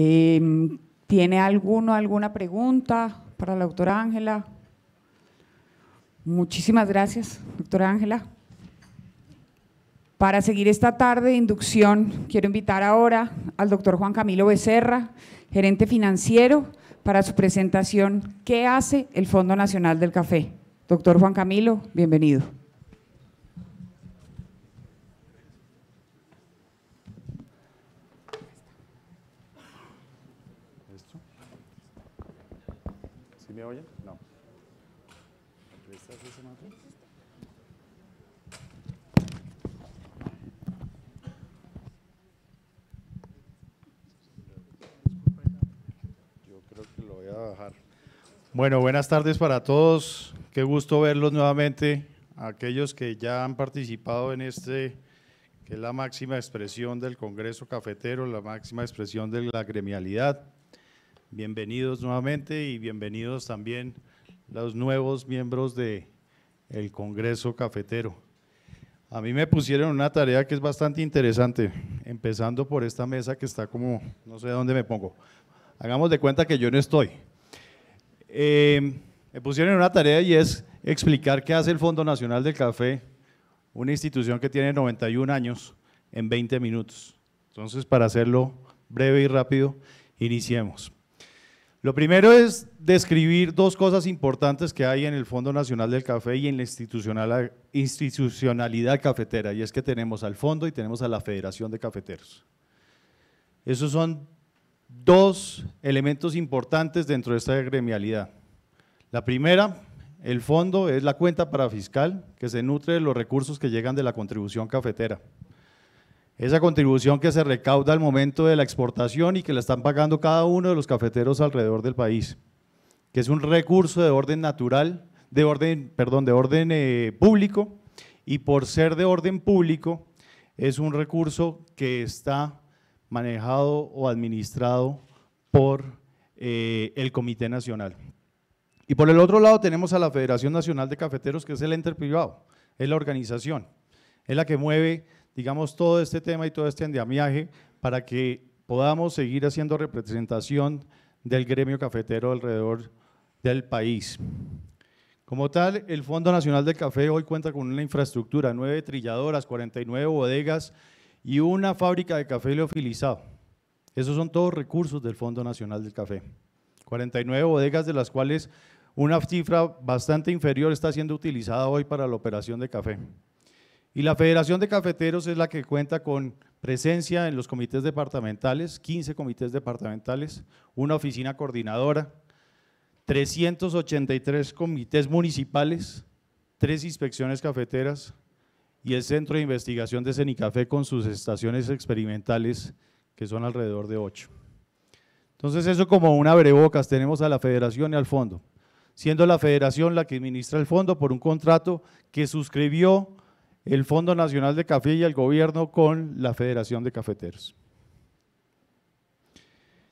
Em, ¿Tiene alguno alguna pregunta para la doctora Ángela? Muchísimas gracias, doctora Ángela. Para seguir esta tarde de inducción, quiero invitar ahora al doctor Juan Camilo Becerra, gerente financiero, para su presentación ¿Qué hace el Fondo Nacional del Café? Doctor Juan Camilo, bienvenido. me No. Yo creo que lo voy a bajar. Bueno, buenas tardes para todos. Qué gusto verlos nuevamente. Aquellos que ya han participado en este, que es la máxima expresión del Congreso Cafetero, la máxima expresión de la gremialidad Bienvenidos nuevamente y bienvenidos también los nuevos miembros del el Congreso Cafetero. A mí me pusieron una tarea que es bastante interesante, empezando por esta mesa que está como, no sé dónde me pongo. Hagamos de cuenta que yo no estoy. Eh, me pusieron una tarea y es explicar qué hace el Fondo Nacional del Café, una institución que tiene 91 años, en 20 minutos. Entonces, para hacerlo breve y rápido, iniciemos. Lo primero es describir dos cosas importantes que hay en el Fondo Nacional del Café y en la institucionalidad cafetera, y es que tenemos al fondo y tenemos a la Federación de Cafeteros. Esos son dos elementos importantes dentro de esta gremialidad. La primera, el fondo es la cuenta para fiscal que se nutre de los recursos que llegan de la contribución cafetera esa contribución que se recauda al momento de la exportación y que la están pagando cada uno de los cafeteros alrededor del país, que es un recurso de orden natural, de orden, perdón, de orden eh, público, y por ser de orden público, es un recurso que está manejado o administrado por eh, el Comité Nacional. Y por el otro lado tenemos a la Federación Nacional de Cafeteros, que es el ente privado, es la organización, es la que mueve digamos, todo este tema y todo este andamiaje para que podamos seguir haciendo representación del gremio cafetero alrededor del país. Como tal, el Fondo Nacional del Café hoy cuenta con una infraestructura, nueve trilladoras, 49 bodegas y una fábrica de café leofilizado. Esos son todos recursos del Fondo Nacional del Café. 49 bodegas de las cuales una cifra bastante inferior está siendo utilizada hoy para la operación de café. Y la Federación de Cafeteros es la que cuenta con presencia en los comités departamentales, 15 comités departamentales, una oficina coordinadora, 383 comités municipales, tres inspecciones cafeteras y el Centro de Investigación de Cenicafé con sus estaciones experimentales, que son alrededor de ocho. Entonces eso como una brebocas, tenemos a la federación y al fondo, siendo la federación la que administra el fondo por un contrato que suscribió el Fondo Nacional de Café y el gobierno con la Federación de Cafeteros.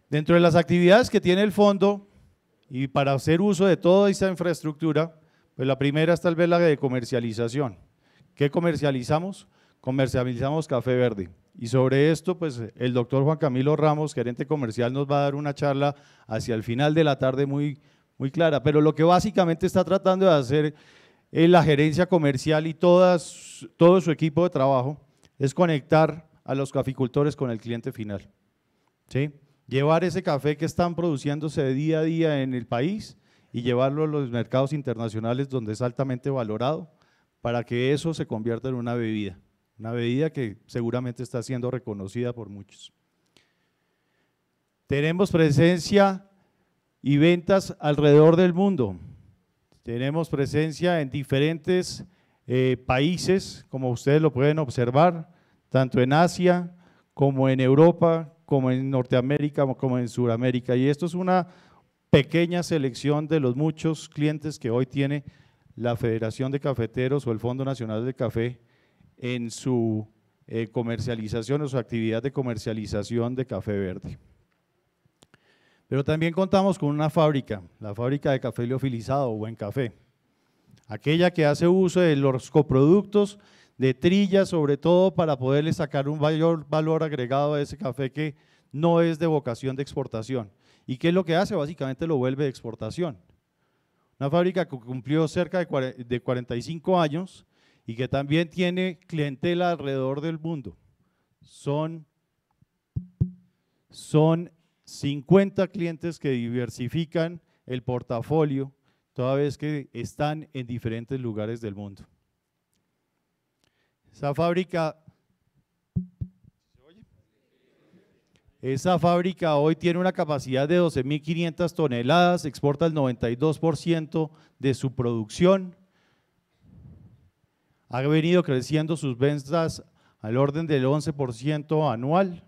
Dentro de las actividades que tiene el fondo y para hacer uso de toda esta infraestructura, pues la primera es tal vez la de comercialización. ¿Qué comercializamos? Comercializamos café verde. Y sobre esto, pues el doctor Juan Camilo Ramos, gerente comercial, nos va a dar una charla hacia el final de la tarde muy, muy clara. Pero lo que básicamente está tratando de hacer la gerencia comercial y todo su equipo de trabajo es conectar a los caficultores con el cliente final. Llevar ese café que están produciéndose día a día en el país y llevarlo a los mercados internacionales donde es altamente valorado para que eso se convierta en una bebida, una bebida que seguramente está siendo reconocida por muchos. Tenemos presencia y ventas alrededor del mundo. Tenemos presencia en diferentes eh, países, como ustedes lo pueden observar, tanto en Asia como en Europa, como en Norteamérica, como en Sudamérica. Y esto es una pequeña selección de los muchos clientes que hoy tiene la Federación de Cafeteros o el Fondo Nacional de Café en su eh, comercialización o su actividad de comercialización de café verde. Pero también contamos con una fábrica, la fábrica de café leofilizado, o buen café, aquella que hace uso de los coproductos de trilla, sobre todo para poderle sacar un mayor valor agregado a ese café que no es de vocación de exportación. ¿Y qué es lo que hace? Básicamente lo vuelve de exportación. Una fábrica que cumplió cerca de 45 años y que también tiene clientela alrededor del mundo. Son, son 50 clientes que diversifican el portafolio toda vez que están en diferentes lugares del mundo. Esa fábrica, esa fábrica hoy tiene una capacidad de 12.500 toneladas, exporta el 92% de su producción, ha venido creciendo sus ventas al orden del 11% anual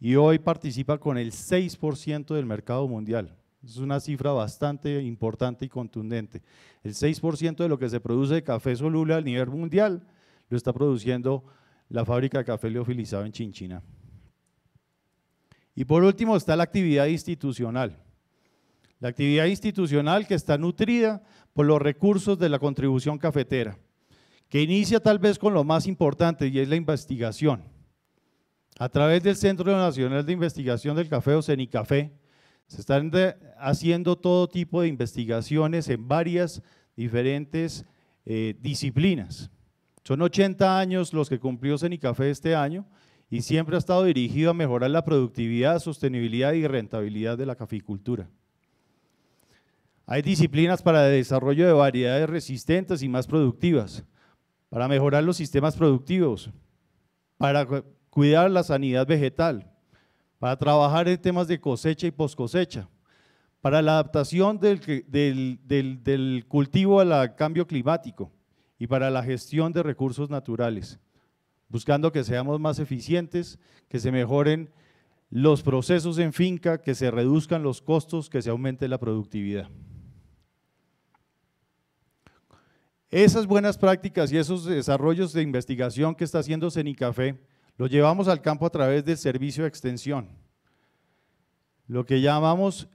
y hoy participa con el 6% del mercado mundial. Es una cifra bastante importante y contundente. El 6% de lo que se produce de café soluble a nivel mundial lo está produciendo la fábrica de café leofilizado en Chinchina. Y por último está la actividad institucional. La actividad institucional que está nutrida por los recursos de la contribución cafetera, que inicia tal vez con lo más importante y es la investigación. A través del Centro Nacional de Investigación del Café o CENICAFE, se están haciendo todo tipo de investigaciones en varias diferentes eh, disciplinas. Son 80 años los que cumplió CENICAFÉ este año y siempre ha estado dirigido a mejorar la productividad, sostenibilidad y rentabilidad de la caficultura. Hay disciplinas para el desarrollo de variedades resistentes y más productivas, para mejorar los sistemas productivos, para cuidar la sanidad vegetal, para trabajar en temas de cosecha y poscosecha, para la adaptación del, del cultivo al cambio climático y para la gestión de recursos naturales, buscando que seamos más eficientes, que se mejoren los procesos en finca, que se reduzcan los costos, que se aumente la productividad. Esas buenas prácticas y esos desarrollos de investigación que está haciendo CENICAFE lo llevamos al campo a través del servicio de extensión, lo que llamamos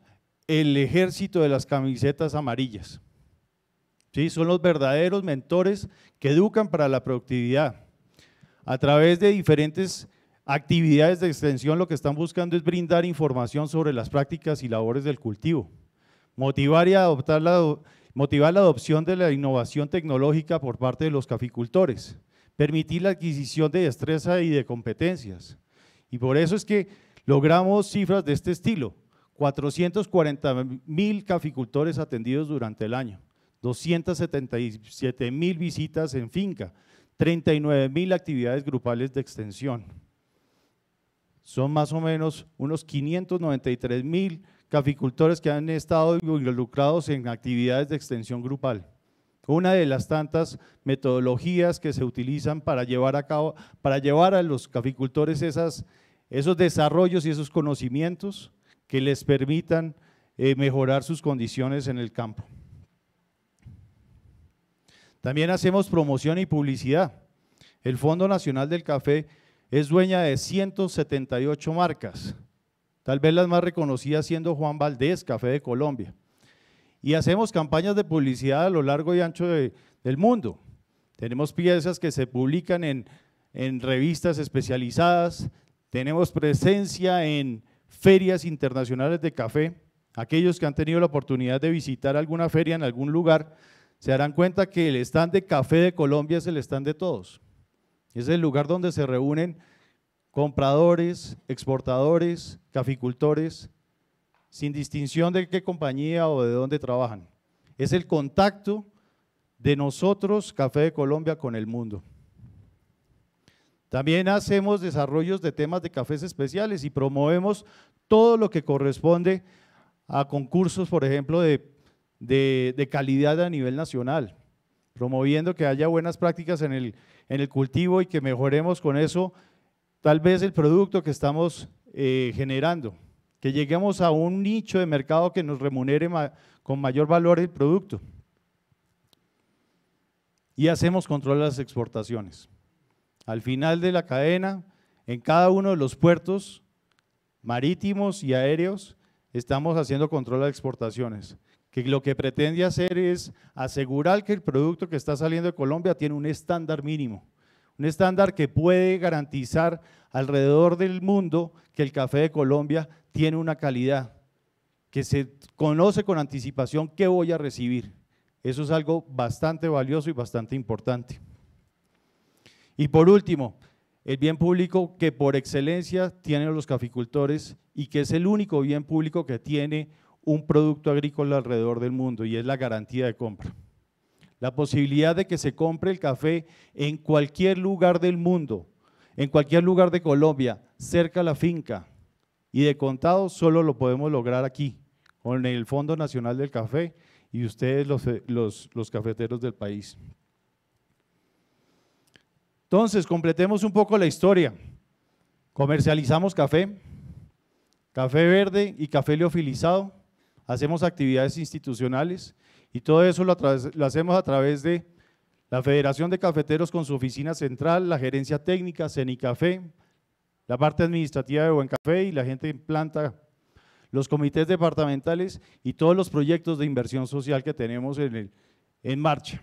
el ejército de las camisetas amarillas. ¿Sí? Son los verdaderos mentores que educan para la productividad. A través de diferentes actividades de extensión lo que están buscando es brindar información sobre las prácticas y labores del cultivo, motivar la, motivar la adopción de la innovación tecnológica por parte de los caficultores, permitir la adquisición de destreza y de competencias. Y por eso es que logramos cifras de este estilo. 440 mil caficultores atendidos durante el año, 277 mil visitas en finca, 39 mil actividades grupales de extensión. Son más o menos unos 593 mil caficultores que han estado involucrados en actividades de extensión grupal. Una de las tantas metodologías que se utilizan para llevar a cabo, para llevar a los caficultores esos desarrollos y esos conocimientos que les permitan eh, mejorar sus condiciones en el campo. También hacemos promoción y publicidad. El Fondo Nacional del Café es dueña de 178 marcas, tal vez las más reconocidas siendo Juan Valdés, Café de Colombia. Y hacemos campañas de publicidad a lo largo y ancho del mundo. Tenemos piezas que se publican en, en revistas especializadas, tenemos presencia en ferias internacionales de café. Aquellos que han tenido la oportunidad de visitar alguna feria en algún lugar se darán cuenta que el stand de café de Colombia es el stand de todos. Es el lugar donde se reúnen compradores, exportadores, caficultores, sin distinción de qué compañía o de dónde trabajan. Es el contacto de nosotros, Café de Colombia, con el mundo. También hacemos desarrollos de temas de cafés especiales y promovemos todo lo que corresponde a concursos, por ejemplo, de, calidad a nivel nacional, promoviendo que haya buenas prácticas en el, cultivo y que mejoremos con eso tal vez el producto que estamos eh, generando que lleguemos a un nicho de mercado que nos remunere con mayor valor el producto. Y hacemos control de las exportaciones. Al final de la cadena, en cada uno de los puertos marítimos y aéreos, estamos haciendo control de exportaciones, que lo que pretende hacer es asegurar que el producto que está saliendo de Colombia tiene un estándar mínimo. Un estándar que puede garantizar alrededor del mundo que el café de Colombia tiene una calidad, que se conoce con anticipación qué voy a recibir. Eso es algo bastante valioso y bastante importante. Y por último, el bien público que por excelencia tienen los caficultores y que es el único bien público que tiene un producto agrícola alrededor del mundo y es la garantía de compra la posibilidad de que se compre el café en cualquier lugar del mundo, en cualquier lugar de Colombia, cerca a la finca. Y de contado solo lo podemos lograr aquí, con el Fondo Nacional del Café y ustedes los, eh, los, los cafeteros del país. Entonces, completemos un poco la historia. Comercializamos café, café verde y café leofilizado hacemos actividades institucionales y todo eso lo, hacemos a través de la Federación de Cafeteros con su oficina central, la gerencia técnica, CENICAFE, la parte administrativa de Buen Café y la gente en planta, los comités departamentales y todos los proyectos de inversión social que tenemos en, en marcha.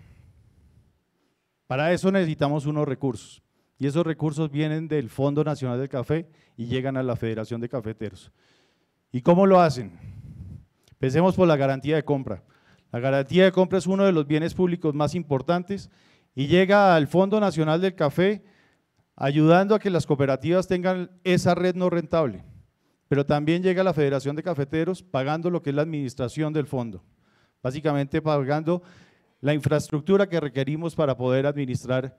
Para eso necesitamos unos recursos y esos recursos vienen del Fondo Nacional del Café y llegan a la Federación de Cafeteros. ¿Y cómo lo hacen? Pensemos por la garantía de compra. La garantía de compra es uno de los bienes públicos más importantes y llega al Fondo Nacional del Café ayudando a que las cooperativas tengan esa red no rentable. Pero también llega a la Federación de Cafeteros pagando lo que es la administración del fondo, básicamente pagando la infraestructura que requerimos para poder administrar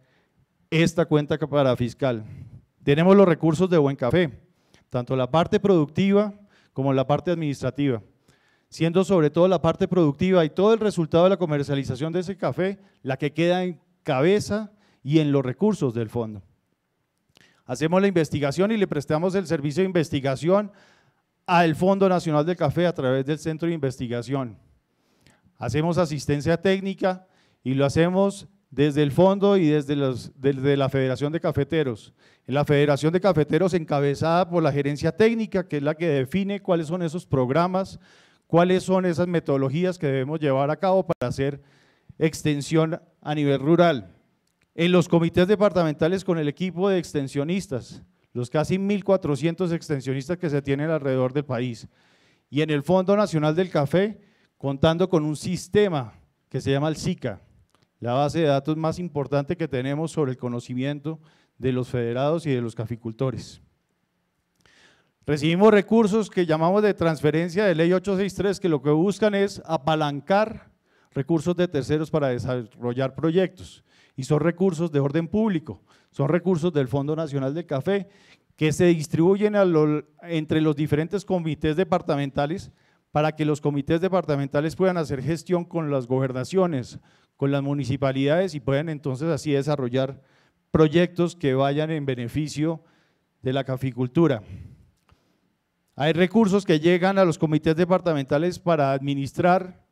esta cuenta para fiscal. Tenemos los recursos de Buen Café, tanto la parte productiva como la parte administrativa siendo sobre todo la parte productiva y todo el resultado de la comercialización de ese café la que queda en cabeza y en los recursos del fondo. Hacemos la investigación y le prestamos el servicio de investigación al Fondo Nacional del Café a través del Centro de Investigación. Hacemos asistencia técnica y lo hacemos desde el fondo y desde, desde, la Federación de Cafeteros. La Federación de Cafeteros encabezada por la gerencia técnica, que es la que define cuáles son esos programas cuáles son esas metodologías que debemos llevar a cabo para hacer extensión a nivel rural. En los comités departamentales con el equipo de extensionistas, los casi 1.400 extensionistas que se tienen alrededor del país. Y en el Fondo Nacional del Café, contando con un sistema que se llama el SICA, la base de datos más importante que tenemos sobre el conocimiento de los federados y de los caficultores. Recibimos recursos que llamamos de transferencia de ley 863, que lo que buscan es apalancar recursos de terceros para desarrollar proyectos. Y son recursos de orden público, son recursos del Fondo Nacional del Café, que se distribuyen entre los diferentes comités departamentales para que los comités departamentales puedan hacer gestión con las gobernaciones, con las municipalidades y puedan entonces así desarrollar proyectos que vayan en beneficio de la caficultura. Hay recursos que llegan a los comités departamentales para administrar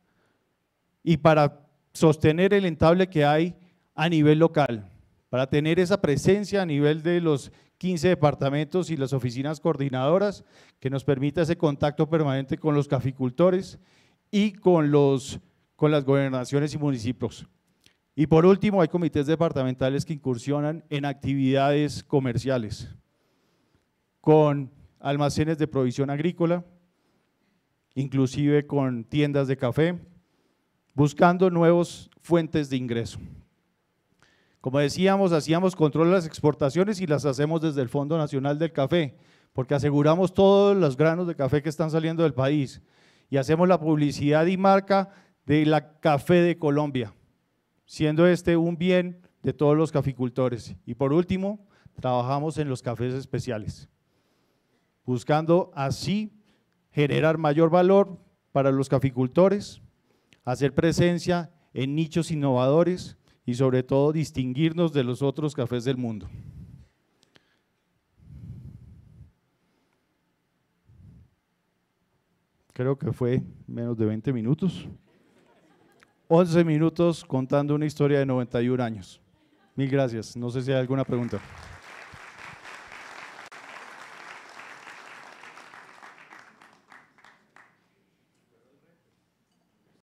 y para sostener el entable que hay a nivel local, para tener esa presencia a nivel de los 15 departamentos y las oficinas coordinadoras que nos permita ese contacto permanente con los caficultores y con, los, con las gobernaciones y municipios. Y por último, hay comités departamentales que incursionan en actividades comerciales con almacenes de provisión agrícola, inclusive con tiendas de café, buscando nuevas fuentes de ingreso. Como decíamos, hacíamos control de las exportaciones y las hacemos desde el Fondo Nacional del Café, porque aseguramos todos los granos de café que están saliendo del país y hacemos la publicidad y marca de la café de Colombia, siendo este un bien de todos los caficultores. Y por último, trabajamos en los cafés especiales buscando así generar mayor valor para los caficultores, hacer presencia en nichos innovadores y sobre todo distinguirnos de los otros cafés del mundo. Creo que fue menos de 20 minutos. 11 minutos contando una historia de 91 años. Mil gracias. No sé si hay alguna pregunta.